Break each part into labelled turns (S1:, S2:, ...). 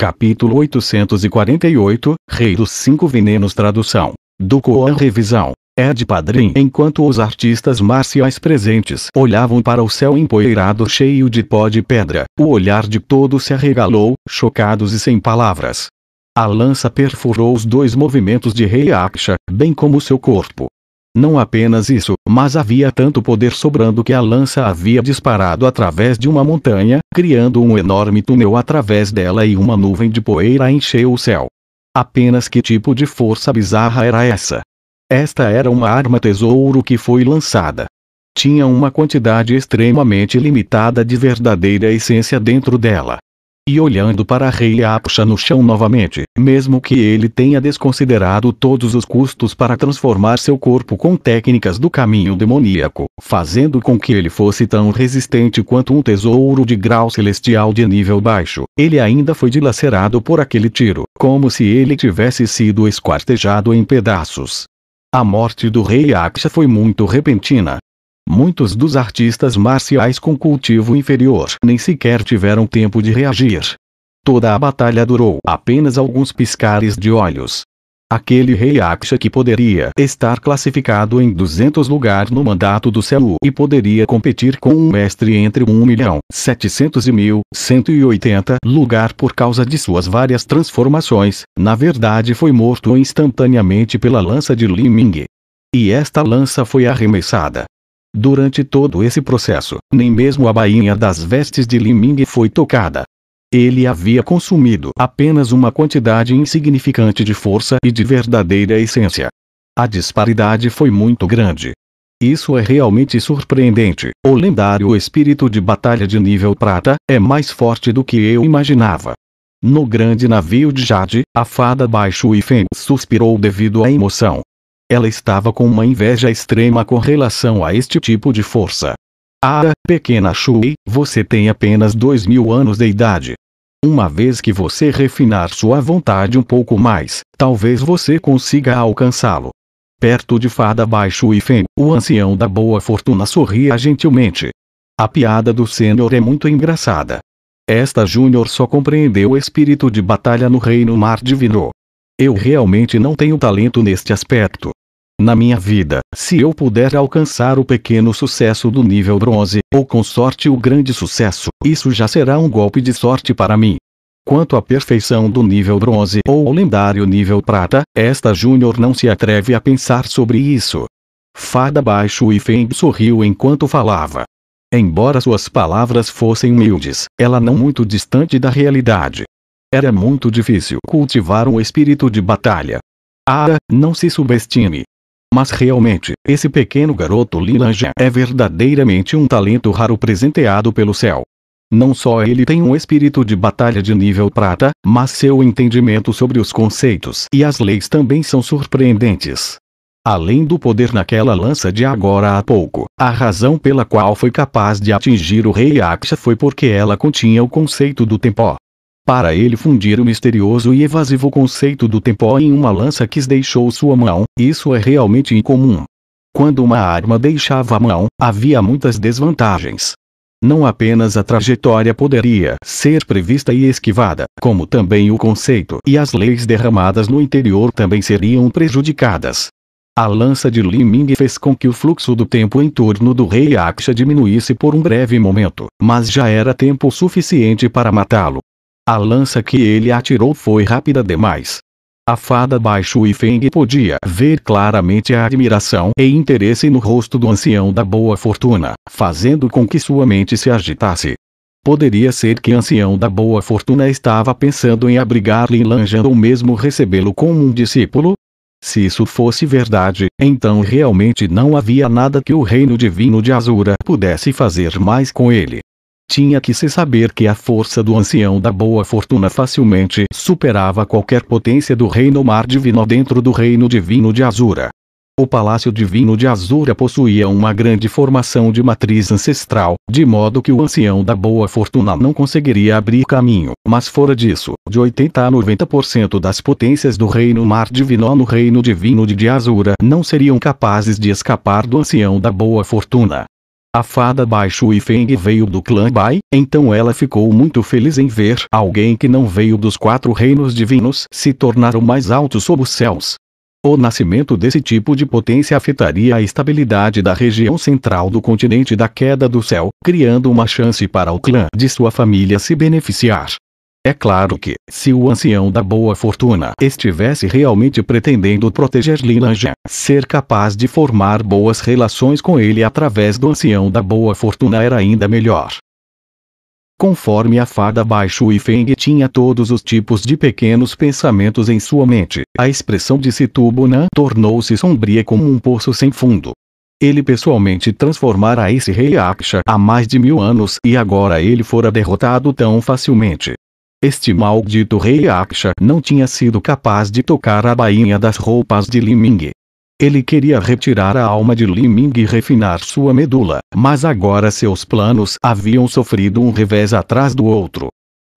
S1: Capítulo 848, Rei dos Cinco Venenos Tradução. Do Koan Revisão. É Ed Padrim Enquanto os artistas marciais presentes olhavam para o céu empoeirado cheio de pó de pedra, o olhar de todos se arregalou, chocados e sem palavras. A lança perfurou os dois movimentos de Rei Aksha, bem como seu corpo, não apenas isso, mas havia tanto poder sobrando que a lança havia disparado através de uma montanha, criando um enorme túnel através dela e uma nuvem de poeira encheu o céu. Apenas que tipo de força bizarra era essa? Esta era uma arma tesouro que foi lançada. Tinha uma quantidade extremamente limitada de verdadeira essência dentro dela. E olhando para Rei Apsha no chão novamente, mesmo que ele tenha desconsiderado todos os custos para transformar seu corpo com técnicas do caminho demoníaco, fazendo com que ele fosse tão resistente quanto um tesouro de grau celestial de nível baixo, ele ainda foi dilacerado por aquele tiro, como se ele tivesse sido esquartejado em pedaços. A morte do rei Aksha foi muito repentina, Muitos dos artistas marciais com cultivo inferior nem sequer tiveram tempo de reagir. Toda a batalha durou apenas alguns piscares de olhos. Aquele rei Aksha que poderia estar classificado em 200 lugares no mandato do Seul e poderia competir com um mestre entre 1 milhão 700 e 180 lugar por causa de suas várias transformações, na verdade foi morto instantaneamente pela lança de Li Ming. E esta lança foi arremessada Durante todo esse processo, nem mesmo a bainha das vestes de Liming foi tocada. Ele havia consumido apenas uma quantidade insignificante de força e de verdadeira essência. A disparidade foi muito grande. Isso é realmente surpreendente. O lendário espírito de batalha de nível prata é mais forte do que eu imaginava. No grande navio de Jade, a fada Baixo Ifen suspirou devido à emoção. Ela estava com uma inveja extrema com relação a este tipo de força. Ah, pequena Shui, você tem apenas dois mil anos de idade. Uma vez que você refinar sua vontade um pouco mais, talvez você consiga alcançá-lo. Perto de Fada Baixo e Fen, o ancião da boa fortuna sorria gentilmente. A piada do senhor é muito engraçada. Esta júnior só compreendeu o espírito de batalha no reino mar divino. Eu realmente não tenho talento neste aspecto. Na minha vida, se eu puder alcançar o pequeno sucesso do nível bronze, ou com sorte o grande sucesso, isso já será um golpe de sorte para mim. Quanto à perfeição do nível bronze ou ao lendário nível prata, esta Júnior não se atreve a pensar sobre isso. Fada baixo e Feng sorriu enquanto falava. Embora suas palavras fossem humildes, ela não muito distante da realidade. Era muito difícil cultivar um espírito de batalha. Ah, não se subestime. Mas realmente, esse pequeno garoto Lila é verdadeiramente um talento raro presenteado pelo céu. Não só ele tem um espírito de batalha de nível prata, mas seu entendimento sobre os conceitos e as leis também são surpreendentes. Além do poder naquela lança de agora a pouco, a razão pela qual foi capaz de atingir o rei Aksha foi porque ela continha o conceito do tempo para ele fundir o misterioso e evasivo conceito do tempo em uma lança que deixou sua mão, isso é realmente incomum. Quando uma arma deixava a mão, havia muitas desvantagens. Não apenas a trajetória poderia ser prevista e esquivada, como também o conceito e as leis derramadas no interior também seriam prejudicadas. A lança de Li Ming fez com que o fluxo do tempo em torno do rei Aksha diminuísse por um breve momento, mas já era tempo suficiente para matá-lo. A lança que ele atirou foi rápida demais. A fada baixou e Feng podia ver claramente a admiração e interesse no rosto do ancião da boa fortuna, fazendo com que sua mente se agitasse. Poderia ser que o ancião da boa fortuna estava pensando em abrigar Lin Lanjan ou mesmo recebê-lo como um discípulo? Se isso fosse verdade, então realmente não havia nada que o reino divino de Azura pudesse fazer mais com ele tinha que se saber que a força do ancião da boa fortuna facilmente superava qualquer potência do reino mar divino dentro do reino divino de Azura. O Palácio Divino de Azura possuía uma grande formação de matriz ancestral, de modo que o ancião da boa fortuna não conseguiria abrir caminho, mas fora disso, de 80 a 90% das potências do reino mar divino no reino divino de Azura não seriam capazes de escapar do ancião da boa fortuna. A fada Baixo e Feng veio do clã Bai, então ela ficou muito feliz em ver alguém que não veio dos quatro reinos divinos se tornar o mais alto sob os céus. O nascimento desse tipo de potência afetaria a estabilidade da região central do continente da queda do céu, criando uma chance para o clã de sua família se beneficiar. É claro que, se o ancião da boa fortuna estivesse realmente pretendendo proteger Lilange, ser capaz de formar boas relações com ele através do ancião da boa fortuna era ainda melhor. Conforme a fada baixo e Feng tinha todos os tipos de pequenos pensamentos em sua mente, a expressão de Situbunan tornou-se sombria como um poço sem fundo. Ele pessoalmente transformara esse rei Aksha há mais de mil anos e agora ele fora derrotado tão facilmente. Este maldito rei Aksha não tinha sido capaz de tocar a bainha das roupas de Liming. Ele queria retirar a alma de Liming e refinar sua medula, mas agora seus planos haviam sofrido um revés atrás do outro.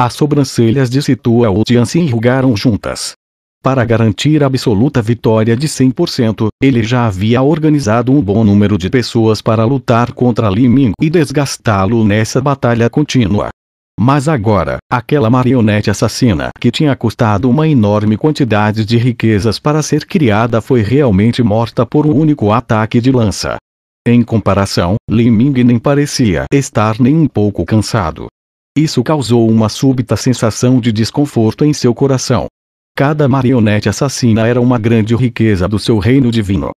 S1: As sobrancelhas de Situa Utian se enrugaram juntas. Para garantir absoluta vitória de 100%, ele já havia organizado um bom número de pessoas para lutar contra Liming e desgastá-lo nessa batalha contínua. Mas agora, aquela marionete assassina que tinha custado uma enorme quantidade de riquezas para ser criada foi realmente morta por um único ataque de lança. Em comparação, Li Ming nem parecia estar nem um pouco cansado. Isso causou uma súbita sensação de desconforto em seu coração. Cada marionete assassina era uma grande riqueza do seu reino divino.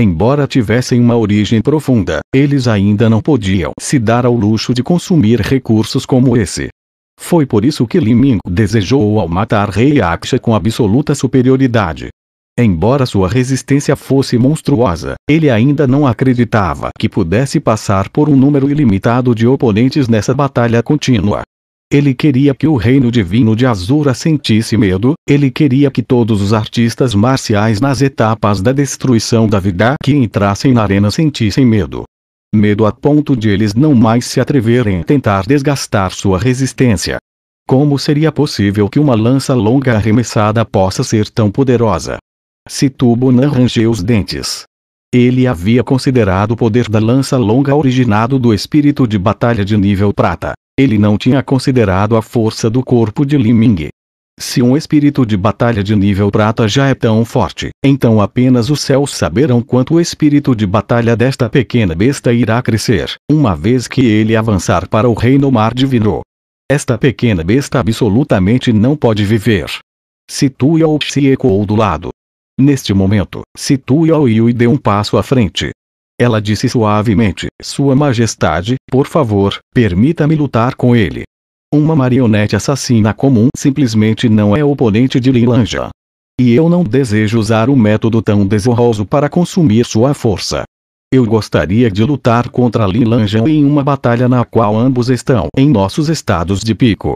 S1: Embora tivessem uma origem profunda, eles ainda não podiam se dar ao luxo de consumir recursos como esse. Foi por isso que Liming desejou ao matar Rei Aksha com absoluta superioridade. Embora sua resistência fosse monstruosa, ele ainda não acreditava que pudesse passar por um número ilimitado de oponentes nessa batalha contínua. Ele queria que o reino divino de Azura sentisse medo, ele queria que todos os artistas marciais nas etapas da destruição da vida que entrassem na arena sentissem medo. Medo a ponto de eles não mais se atreverem a tentar desgastar sua resistência. Como seria possível que uma lança longa arremessada possa ser tão poderosa? Situbo não rangeu os dentes. Ele havia considerado o poder da lança longa originado do espírito de batalha de nível prata. Ele não tinha considerado a força do corpo de Liming. Se um espírito de batalha de nível prata já é tão forte, então apenas os céus saberão quanto o espírito de batalha desta pequena besta irá crescer, uma vez que ele avançar para o reino mar divino. Esta pequena besta absolutamente não pode viver. Situ Yao se ecoou do lado. Neste momento, Situ Yao Yui deu um passo à frente, ela disse suavemente: Sua Majestade, por favor, permita-me lutar com ele. Uma marionete assassina comum simplesmente não é oponente de Lilanja. E eu não desejo usar um método tão desonroso para consumir sua força. Eu gostaria de lutar contra Lilanja em uma batalha na qual ambos estão em nossos estados de pico.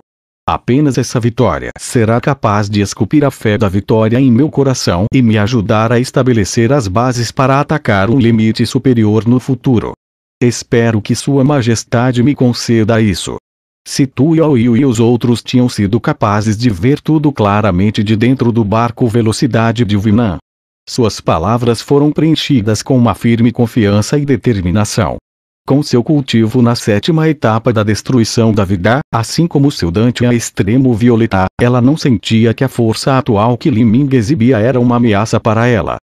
S1: Apenas essa vitória será capaz de esculpir a fé da vitória em meu coração e me ajudar a estabelecer as bases para atacar um limite superior no futuro. Espero que Sua Majestade me conceda isso. Se Tu Yao e os outros tinham sido capazes de ver tudo claramente de dentro do barco Velocidade de Vinan. Suas palavras foram preenchidas com uma firme confiança e determinação com seu cultivo na sétima etapa da destruição da vida, assim como seu Dante a extremo violeta, ela não sentia que a força atual que Liming exibia era uma ameaça para ela.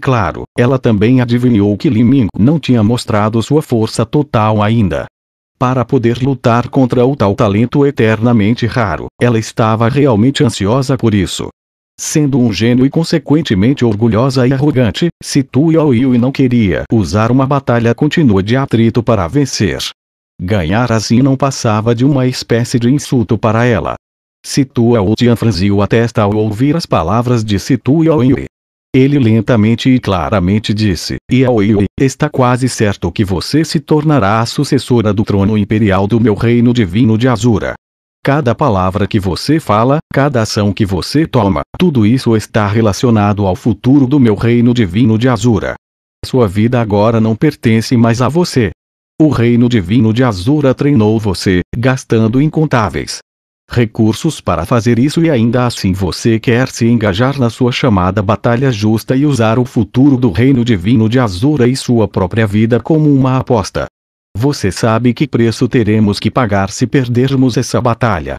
S1: Claro, ela também adivinhou que Liming não tinha mostrado sua força total ainda. Para poder lutar contra o tal talento eternamente raro, ela estava realmente ansiosa por isso. Sendo um gênio e consequentemente orgulhosa e arrogante, Situ Yaoyu e não queria usar uma batalha contínua de atrito para vencer. Ganhar assim não passava de uma espécie de insulto para ela. Situ Aotian é franziu a testa ao ouvir as palavras de Situ Yaoyu. Ele lentamente e claramente disse: Yaoi, está quase certo que você se tornará a sucessora do trono imperial do meu reino divino de Azura. Cada palavra que você fala, cada ação que você toma, tudo isso está relacionado ao futuro do meu reino divino de Azura. Sua vida agora não pertence mais a você. O reino divino de Azura treinou você, gastando incontáveis recursos para fazer isso e ainda assim você quer se engajar na sua chamada batalha justa e usar o futuro do reino divino de Azura e sua própria vida como uma aposta. Você sabe que preço teremos que pagar se perdermos essa batalha.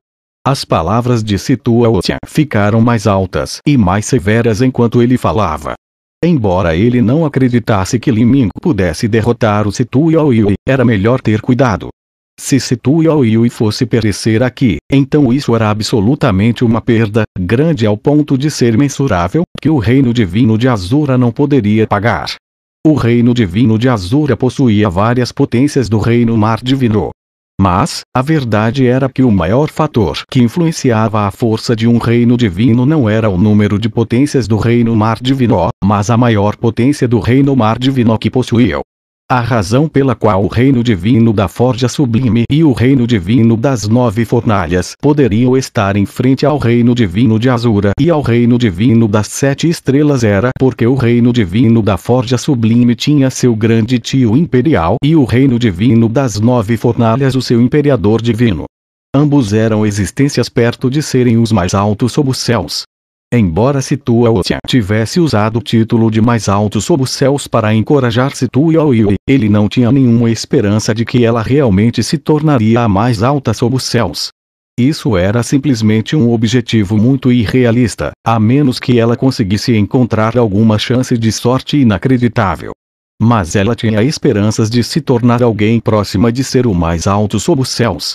S1: As palavras de Situaotia ficaram mais altas e mais severas enquanto ele falava. Embora ele não acreditasse que Liming pudesse derrotar o Situaoyui, era melhor ter cuidado. Se Situaoyui fosse perecer aqui, então isso era absolutamente uma perda, grande ao ponto de ser mensurável, que o reino divino de Azura não poderia pagar. O reino divino de Azura possuía várias potências do reino mar divino. Mas, a verdade era que o maior fator que influenciava a força de um reino divino não era o número de potências do reino mar divino, mas a maior potência do reino mar divino que possuía. A razão pela qual o reino divino da Forja Sublime e o reino divino das Nove Fornalhas poderiam estar em frente ao reino divino de Azura e ao reino divino das Sete Estrelas era porque o reino divino da Forja Sublime tinha seu grande tio imperial e o reino divino das Nove Fornalhas o seu imperador divino. Ambos eram existências perto de serem os mais altos sob os céus, Embora Situa Otia tivesse usado o título de mais alto sob os céus para encorajar Situa Oioi, ele não tinha nenhuma esperança de que ela realmente se tornaria a mais alta sob os céus. Isso era simplesmente um objetivo muito irrealista, a menos que ela conseguisse encontrar alguma chance de sorte inacreditável. Mas ela tinha esperanças de se tornar alguém próxima de ser o mais alto sob os céus.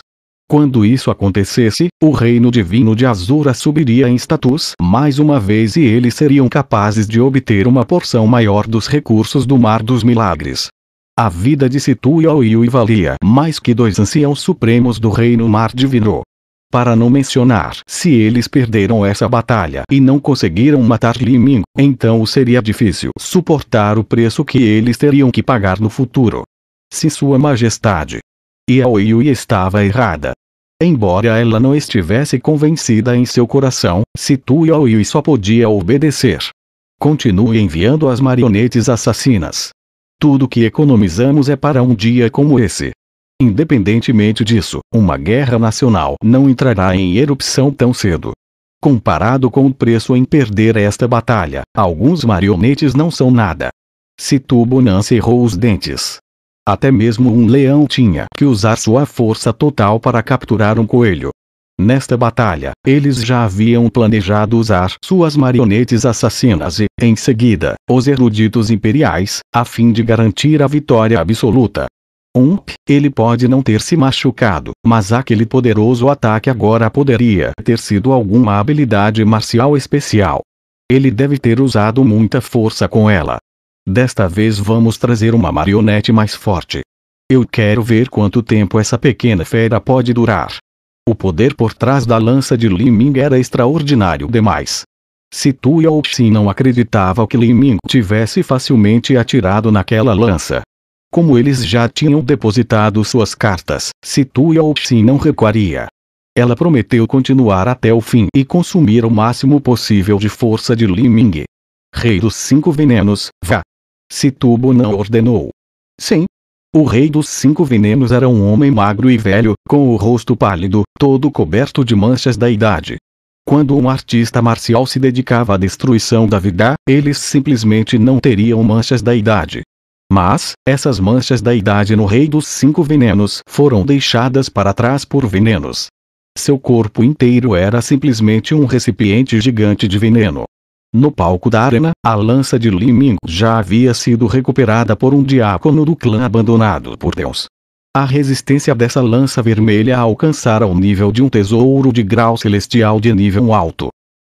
S1: Quando isso acontecesse, o reino divino de Azura subiria em status mais uma vez e eles seriam capazes de obter uma porção maior dos recursos do Mar dos Milagres. A vida de Situ Yaoyu valia mais que dois anciãos supremos do reino Mar Divino. Para não mencionar, se eles perderam essa batalha e não conseguiram matar Liming, então seria difícil suportar o preço que eles teriam que pagar no futuro. Se Sua Majestade e Aoyui estava errada. Embora ela não estivesse convencida em seu coração, Situ Aoyui só podia obedecer. Continue enviando as marionetes assassinas. Tudo que economizamos é para um dia como esse. Independentemente disso, uma guerra nacional não entrará em erupção tão cedo. Comparado com o preço em perder esta batalha, alguns marionetes não são nada. Situ Bonança errou os dentes. Até mesmo um leão tinha que usar sua força total para capturar um coelho. Nesta batalha, eles já haviam planejado usar suas marionetes assassinas e, em seguida, os eruditos imperiais, a fim de garantir a vitória absoluta. Ump, ele pode não ter se machucado, mas aquele poderoso ataque agora poderia ter sido alguma habilidade marcial especial. Ele deve ter usado muita força com ela, Desta vez vamos trazer uma marionete mais forte. Eu quero ver quanto tempo essa pequena fera pode durar. O poder por trás da lança de Li Ming era extraordinário demais. Se Tu Yaoxin não acreditava que Li Ming tivesse facilmente atirado naquela lança. Como eles já tinham depositado suas cartas, se Tu Yaoxin não recuaria. Ela prometeu continuar até o fim e consumir o máximo possível de força de Li Ming. Rei dos Cinco Venenos, vá. Se Tubo não ordenou. Sim. O rei dos cinco venenos era um homem magro e velho, com o rosto pálido, todo coberto de manchas da idade. Quando um artista marcial se dedicava à destruição da vida, eles simplesmente não teriam manchas da idade. Mas, essas manchas da idade no rei dos cinco venenos foram deixadas para trás por venenos. Seu corpo inteiro era simplesmente um recipiente gigante de veneno. No palco da arena, a lança de Liming já havia sido recuperada por um diácono do clã abandonado por Deus. A resistência dessa lança vermelha alcançara o nível de um tesouro de grau celestial de nível alto.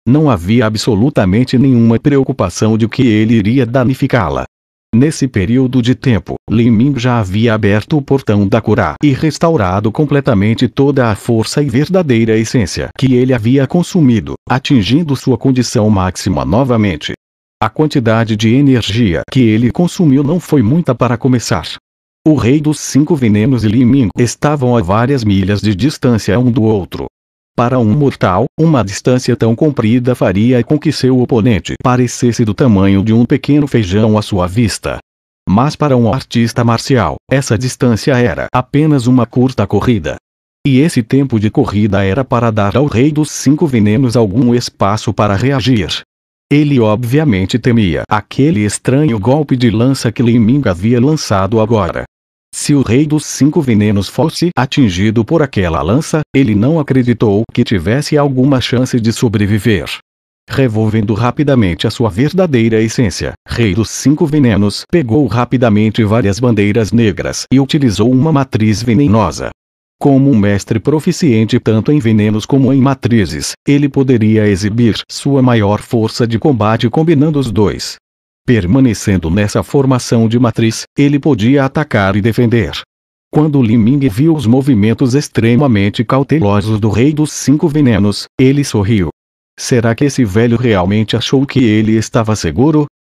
S1: Não havia absolutamente nenhuma preocupação de que ele iria danificá-la. Nesse período de tempo, Lin Ming já havia aberto o portão da cura e restaurado completamente toda a força e verdadeira essência que ele havia consumido, atingindo sua condição máxima novamente. A quantidade de energia que ele consumiu não foi muita para começar. O Rei dos Cinco Venenos e Lin Ming estavam a várias milhas de distância um do outro, para um mortal, uma distância tão comprida faria com que seu oponente parecesse do tamanho de um pequeno feijão à sua vista. Mas para um artista marcial, essa distância era apenas uma curta corrida. E esse tempo de corrida era para dar ao rei dos cinco venenos algum espaço para reagir. Ele obviamente temia aquele estranho golpe de lança que Liming havia lançado agora, se o rei dos cinco venenos fosse atingido por aquela lança, ele não acreditou que tivesse alguma chance de sobreviver. Revolvendo rapidamente a sua verdadeira essência, Rei dos Cinco Venenos pegou rapidamente várias bandeiras negras e utilizou uma matriz venenosa. Como um mestre proficiente tanto em venenos como em matrizes, ele poderia exibir sua maior força de combate combinando os dois. Permanecendo nessa formação de matriz, ele podia atacar e defender. Quando Liming viu os movimentos extremamente cautelosos do Rei dos Cinco Venenos, ele sorriu. Será que esse velho realmente achou que ele estava seguro?